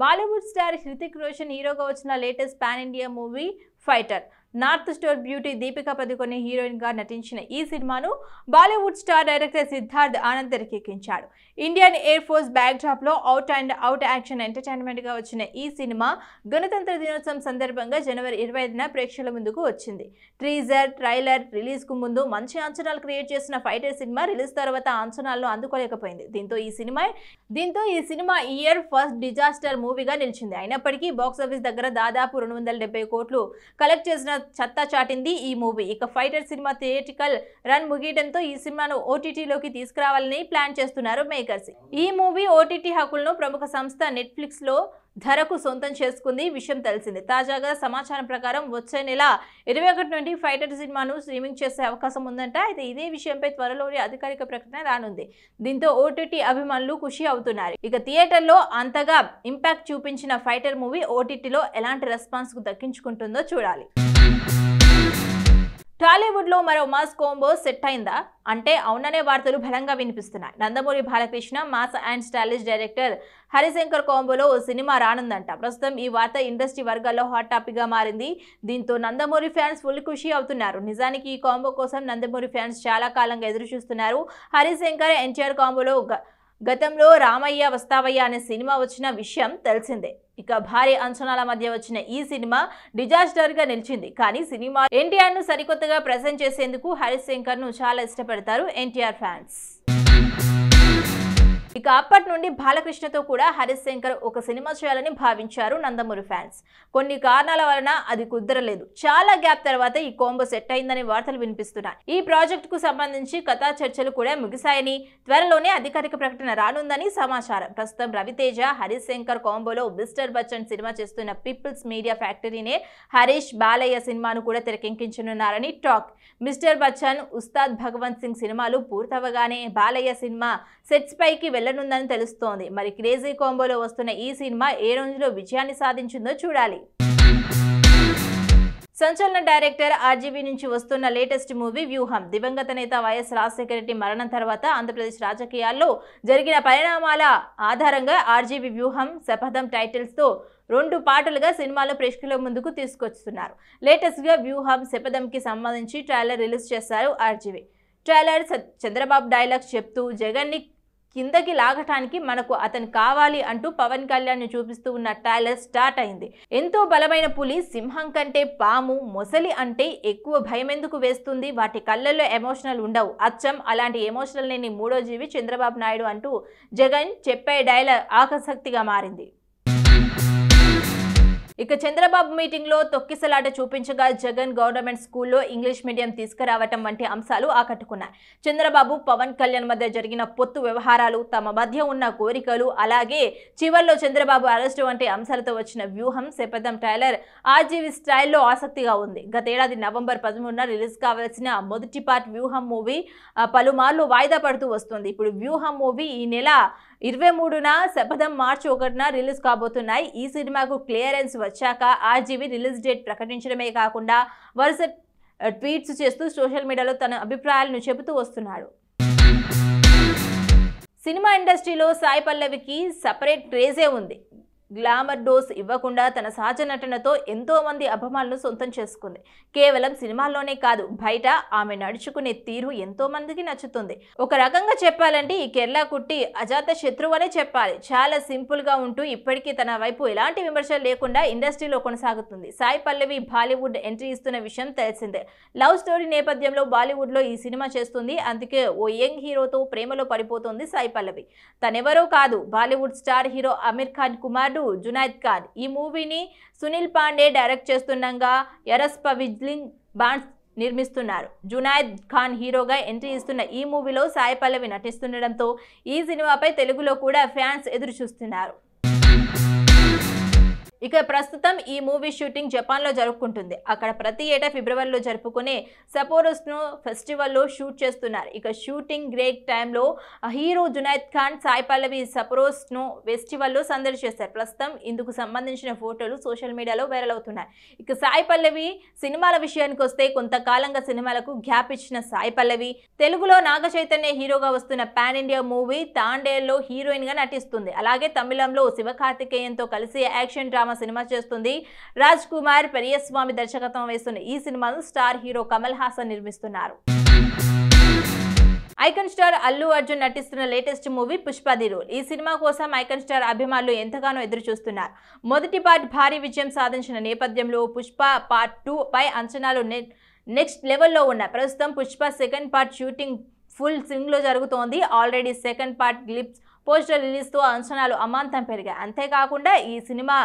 Bollywood star Hrithik Roshan హీరోగా వచ్చిన latest pan India movie Fighter north star beauty Deepika Padukone హీరోయిన్గా నటించిన ఈ సినిమాను Bollywood star director Siddharth Anand తెరకెక్కించాడు ఇండియన్ ఎయిర్ ఫోర్స్ బ్యాక్డ్రాప్లో అవుట్ అండ్ అవుట్ యాక్షన్ ఎంటర్టైన్మెంట్గా వచ్చిన ఈ సినిమా గణతంత్ర దినోత్సవం సందర్భంగా జనవరి ఇరవై ఐదున ప్రేక్షకుల ముందుకు వచ్చింది ట్రీజర్ ట్రైలర్ రిలీజ్కు ముందు మంచి అంచనాలు క్రియేట్ చేసిన ఫైటర్ సినిమా రిలీజ్ తర్వాత అంచనాలను అందుకోలేకపోయింది దీంతో ఈ సినిమా దీంతో ఈ సినిమా ఇయర్ ఫస్ట్ డిజాస్టర్ మూవీగా నిలిచింది అయినప్పటికీ బాక్సాఫీస్ దగ్గర దాదాపు రెండు వందల కోట్లు కలెక్ట్ చేసిన చెత్త చాటింది ఈ మూవీ ఇక ఫైటర్ సినిమా థియేటికల్ రన్ ముగియడంతో ఈ సినిమాను ఓటీటీలోకి తీసుకురావాలని ప్లాన్ చేస్తున్నారు మేకర్స్ ఈ మూవీ ఓటీటీ హక్కులను ప్రముఖ సంస్థ నెట్ఫ్లిక్స్లో ధరకు సొంతం చేసుకుంది విషయం తెలిసింది తాజాగా సమాచారం ప్రకారం వచ్చే నెల ఇరవై ఒకటి నుండి ఫైటర్ సినిమాను స్ట్రీమింగ్ చేసే అవకాశం ఉందంట అయితే ఇదే విషయంపై త్వరలోనే అధికారిక ప్రకటన రానుంది దీంతో ఓటీటీ అభిమానులు ఖుషి అవుతున్నారు ఇక థియేటర్లో అంతగా ఇంపాక్ట్ చూపించిన ఫైటర్ మూవీ ఓటీటీలో ఎలాంటి రెస్పాన్స్ దక్కించుకుంటుందో చూడాలి టాలీవుడ్లో మరో మాస్ కోంబో సెట్ అయిందా అంటే అవుననే వార్తలు బలంగా వినిపిస్తున్నాయి Nandamuri Balakrishna mass and stylish director Harishankar కోంబోలో ఓ సినిమా రానుందంట ప్రస్తుతం ఈ వార్త ఇండస్ట్రీ వర్గాల్లో హాట్ టాపిక్గా మారింది దీంతో నందమూరి ఫ్యాన్స్ ఫుల్ ఖుషి అవుతున్నారు నిజానికి ఈ కాంబో కోసం నందమూరి ఫ్యాన్స్ చాలా కాలంగా ఎదురు చూస్తున్నారు హరిశంకర్ ఎన్టీఆర్ కాంబోలో గతంలో రామయ్య వస్తావయ్య అనే సినిమా వచ్చిన విషయం తెలిసిందే ఇక భారీ అంచనాల మధ్య వచ్చిన ఈ సినిమా డిజాస్టర్ గా నిలిచింది కానీ సినిమా ఎన్టీఆర్ ను సరికొత్తగా ప్రజెంట్ చేసేందుకు హరిశంకర్ ను చాలా ఇష్టపడతారు ఎన్టీఆర్ ఫ్యాన్స్ ఇక అప్పటి నుండి బాలకృష్ణతో కూడా హరీష్ శంకర్ ఒక సినిమా చేయాలని భావించారు నందమూరి ఫ్యాన్స్ కొన్ని కారణాల వలన అది కుదరలేదు చాలా గ్యాప్ తర్వాత ఈ కోంబో సెట్ అయిందని వార్తలు వినిపిస్తున్నాయి ఈ ప్రాజెక్ట్ కు సంబంధించి కథా చర్చలు కూడా ముగిశాయని త్వరలోనే అధికారిక ప్రకటన రానుందని సమాచారం ప్రస్తుతం రవితేజ హరీష్ శంకర్ కోంబోలో మిస్టర్ బచ్చన్ సినిమా చేస్తున్న పీపుల్స్ మీడియా ఫ్యాక్టరీనే హరీష్ బాలయ్య సినిమాను కూడా తెరకెక్కించనున్నారని టాక్ మిస్టర్ బచ్చన్ ఉస్తాద్ భగవంత్ సింగ్ సినిమాలు పూర్తవగానే బాలయ్య సినిమా సెట్స్ పైకి వెళ్లనుందని తెలుస్తోంది మరి క్రేజీ కాంబోలో వస్తున్న ఈ సినిమా ఏ రోజులో విజయాన్ని సాధించిందో చూడాలి సంచలన డైరెక్టర్ ఆర్జీవీ నుంచి వస్తున్న లేటెస్ట్ మూవీ వ్యూహం దివంగత నేత వైఎస్ రాజశేఖర రెడ్డి మరణం తర్వాత ఆంధ్రప్రదేశ్ రాజకీయాల్లో జరిగిన పరిణామాల ఆధారంగా ఆర్జీవీ వ్యూహం శపథం టైటిల్స్తో రెండు పాటలుగా సినిమాలు ప్రేక్షకుల ముందుకు తీసుకొస్తున్నారు లేటెస్ట్గా వ్యూహం శపథంకి సంబంధించి ట్రైలర్ రిలీజ్ చేశారు ఆర్జీవీ ట్రైలర్ చంద్రబాబు డైలాగ్స్ చెప్తూ జగన్ని కిందకి లాగటానికి మనకు అతను కావాలి అంటూ పవన్ కళ్యాణ్ చూపిస్తూ ఉన్న ట్రైలర్ స్టార్ట్ అయింది ఎంతో బలమైన పులి సింహం కంటే పాము మొసలి అంటే ఎక్కువ భయం ఎందుకు వేస్తుంది వాటి కళ్ళల్లో ఎమోషనల్ ఉండవు అచ్చం అలాంటి ఎమోషనల్ లేని మూడో జీవి చంద్రబాబు నాయుడు అంటూ జగన్ చెప్పే డైలాగ్ ఆకసక్తిగా మారింది ఇక చంద్రబాబు మీటింగ్లో తొక్కిసలాట చూపించగా జగన్ గవర్నమెంట్ స్కూల్లో ఇంగ్లీష్ మీడియం తీసుకురావటం వంటి అంశాలు ఆకట్టుకున్నాయి చంద్రబాబు పవన్ కళ్యాణ్ మధ్య జరిగిన పొత్తు వ్యవహారాలు తమ మధ్య ఉన్న కోరికలు అలాగే చివరిలో చంద్రబాబు అరెస్టు వంటి అంశాలతో వచ్చిన వ్యూహం సెపెదం ట్రైలర్ ఆర్జీవి స్టైల్లో ఆసక్తిగా ఉంది గతేడాది నవంబర్ పదమూడున రిలీజ్ కావాల్సిన మొదటి పార్ట్ వ్యూహం మూవీ పలుమార్లు వాయిదా పడుతూ వస్తుంది ఇప్పుడు వ్యూహం మూవీ ఈ నెల ఇరవై మూడున శపథం మార్చి ఒకటిన రిలీజ్ కాబోతున్నాయి ఈ సినిమాకు క్లియరెన్స్ వచ్చాక ఆర్జీవి రిలీజ్ డేట్ ప్రకటించడమే కాకుండా వరుస ట్వీట్స్ చేస్తూ సోషల్ మీడియాలో తన అభిప్రాయాలను చెబుతూ వస్తున్నాడు సినిమా ఇండస్ట్రీలో సాయి పల్లవికి సపరేట్ క్రేజే ఉంది గ్లామర్ డోస్ ఇవ్వకుండా తన సహజ నటనతో ఎంతోమంది అభిమానులు సొంతం చేసుకుంది కేవలం సినిమాల్లోనే కాదు బయట ఆమె నడుచుకునే తీరు ఎంతోమందికి నచ్చుతుంది ఒక రకంగా చెప్పాలంటే ఈ కేరళ కుట్టి అజాత శత్రువు అనే చెప్పాలి చాలా సింపుల్గా ఉంటూ ఇప్పటికీ తన వైపు ఎలాంటి విమర్శలు లేకుండా ఇండస్ట్రీలో కొనసాగుతుంది సాయి పల్లవి బాలీవుడ్ ఎంట్రీ ఇస్తున్న విషయం తెలిసిందే లవ్ స్టోరీ నేపథ్యంలో బాలీవుడ్లో ఈ సినిమా చేస్తుంది అందుకే ఓ యంగ్ హీరోతో ప్రేమలో పడిపోతుంది సాయి పల్లవి తనెవరో కాదు Bollywood star hero Aamir Khan కుమారుడు నటుడు జునైద్ ఖాన్ ఈ మూవీని సునీల్ పాండే డైరెక్ట్ చేస్తుండగా ఎరస్ప విజ్లింగ్ బాన్స్ నిర్మిస్తున్నారు జునాయద్ ఖాన్ హీరోగా ఎంట్రీ ఇస్తున్న ఈ మూవీలో సాయి పల్లవి నటిస్తుండటంతో ఈ సినిమాపై తెలుగులో కూడా ఫ్యాన్స్ ఎదురు చూస్తున్నారు ఇక ప్రస్తుతం ఈ మూవీ షూటింగ్ జపాన్లో జరుపుకుంటుంది అక్కడ ప్రతి ఏటా ఫిబ్రవరిలో జరుపుకునే సపోరస్ను ఫెస్టివల్లో షూట్ చేస్తున్నారు ఇక షూటింగ్ గ్రేట్ టైంలో హీరో జునైద్ ఖాన్ సాయి పల్లవి సపోరోస్ను ఫెస్టివల్లో సందర్శిస్తారు ప్రస్తుతం ఇందుకు సంబంధించిన ఫోటోలు సోషల్ మీడియాలో వైరల్ అవుతున్నాయి ఇక సాయి పల్లవి సినిమాల విషయానికి వస్తే కొంతకాలంగా సినిమాలకు గ్యాప్ ఇచ్చిన సాయి పల్లవి తెలుగులో నాగ చైతన్య హీరోగా వస్తున్న పాన్ ఇండియా మూవీ తాండేల్లో హీరోయిన్గా నటిస్తుంది అలాగే తమిళంలో శివకార్తికేయంతో కలిసి యాక్షన్ డ్రామా సినిమా చేస్తుంది రాజ్ కుమార్ పెరియస్వామి దర్శకత్వం వేస్తున్న ఈ సినిమాను స్టార్ హీరో కమల్ హాసన్ నిర్మిస్తున్నారు ఐకన్ స్టార్ అల్లు అర్జున్ నటిస్తున్న లేటెస్ట్ మూవీ రూల్ ఈ సినిమా కోసం ఐకన్ స్టార్ అభిమానులు ఎంతగానో ఎదురు చూస్తున్నారు మొదటి పార్ట్ భారీ విజయం సాధించిన నేపథ్యంలో పుష్ప పార్ట్ టూ పై అంచనాలు నెక్స్ట్ లెవెల్లో ఉన్నాయి ప్రస్తుతం Pushpa second part shooting full స్వింగ్లో జరుగుతోంది already second part glimpse poster రిలీజ్తో అంచనాలు అమాంతం పెరిగాయి అంతేకాకుండా ఈ సినిమా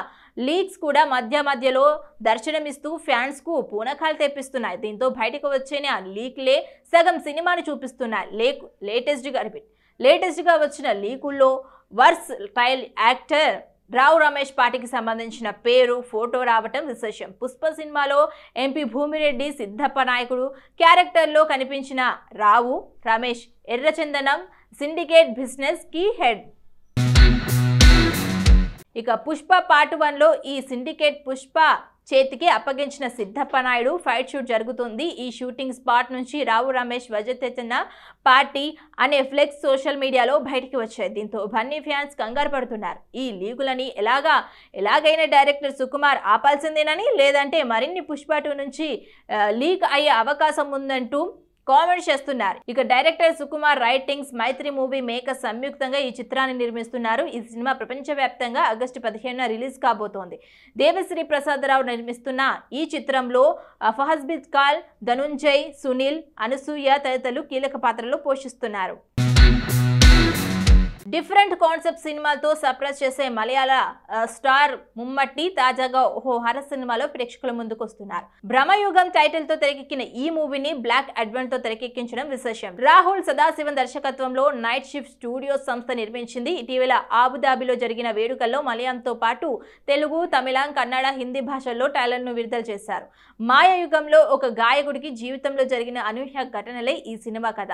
లీక్స్ కూడా మధ్య మధ్యలో దర్శనమిస్తూ ఫ్యాన్స్కు పూనకాలు తెప్పిస్తున్నాయి దీంతో బయటకు వచ్చిన లీక్లే సగం సినిమాని చూపిస్తున్నాయి లేక్ లేటెస్ట్గా రిపీట్ లేటెస్ట్గా వచ్చిన లీకుల్లో versatile actor Rao Ramesh పాటికి సంబంధించిన పేరు ఫోటో రావటం విశేషం పుష్ప సినిమాలో ఎంపీ భూమిరెడ్డి సిద్ధప్ప నాయకుడు క్యారెక్టర్లో కనిపించిన రావు రమేష్ ఎర్రచందనం సిండికేట్ బిజినెస్ కీ హెడ్ ఇక పుష్ప పార్ట్ వన్లో ఈ సిండికేట్ పుష్ప చేతికి అప్పగించిన సిద్ధప్ప నాయుడు ఫైట్ షూట్ జరుగుతుంది ఈ షూటింగ్ స్పాట్ నుంచి రావు రమేష్ వజతెత్తిన పార్టీ అనే ఫ్లెక్స్ సోషల్ మీడియాలో బయటికి వచ్చాయి దీంతో బన్నీ ఫ్యాన్స్ కంగారు పడుతున్నారు ఈ లీగులని ఎలాగా ఎలాగైనా డైరెక్టర్ సుకుమార్ ఆపాల్సిందేనని లేదంటే మరిన్ని పుష్ప టూ నుంచి లీక్ అయ్యే అవకాశం ఉందంటూ కామెంట్స్ చేస్తున్నారు ఇక director Sukumar writings Mythri movie maker సంయుక్తంగా ఈ చిత్రాన్ని నిర్మిస్తున్నారు ఈ సినిమా ప్రపంచవ్యాప్తంగా ఆగస్టు పదిహేనున రిలీజ్ కాబోతోంది దేవశ్రీ ప్రసాదరావు నిర్మిస్తున్న ఈ చిత్రంలో ఫహజ్బిత్ కాల్ ధనుంజయ్ సునీల్ అనసూయ తదితరులు కీలక పాత్రలు పోషిస్తున్నారు డిఫరెంట్ కాన్సెప్ట్ సినిమాలతో సర్ప్రైజ్ చేసే మలయాళ స్టార్ ముమ్మట్టి తాజాగా ఓ హర సినిమాలో ప్రేక్షకుల ముందుకొస్తున్నారు భ్రమయుగం టైటిల్ తో తెరకెక్కిన ఈ మూవీని బ్లాక్ అడ్వెంట్ తో తెరకెక్కించడం విశేషం రాహుల్ సదాశివన్ దర్శకత్వంలో నైట్ షిఫ్ట్ స్టూడియో సంస్థ నిర్మించింది ఇటీవల ఆబుదాబిలో జరిగిన వేడుకల్లో మలయాళంతో పాటు తెలుగు తమిళం కన్నడ హిందీ భాషల్లో ను విడుదల చేశారు మాయాయుగంలో ఒక గాయకుడికి జీవితంలో జరిగిన అనూహ్య ఘటనలే ఈ సినిమా కథ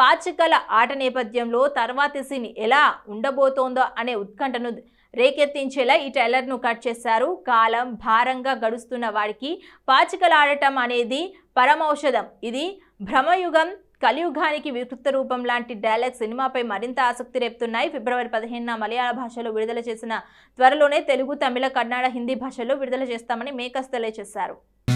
పాచికల ఆట నేపథ్యంలో తర్వాతి సీన్ ఎలా ఉండబోతోందో అనే ఉత్కంఠను రేకెత్తించేలా ఈ ట్రైలర్ను కట్ చేశారు కాలం భారంగా గడుస్తున్న వాడికి పాచికలు ఆడటం అనేది పరమౌషధం ఇది భ్రమయుగం కలియుగానికి వికృత రూపం లాంటి డైలాగ్ సినిమాపై మరింత ఆసక్తి రేపుతున్నాయి ఫిబ్రవరి పదిహేనున మలయాళ భాషలో విడుదల చేసిన త్వరలోనే తెలుగు తమిళ కన్నడ హిందీ భాషల్లో విడుదల చేస్తామని మేకస్ తెలియజేశారు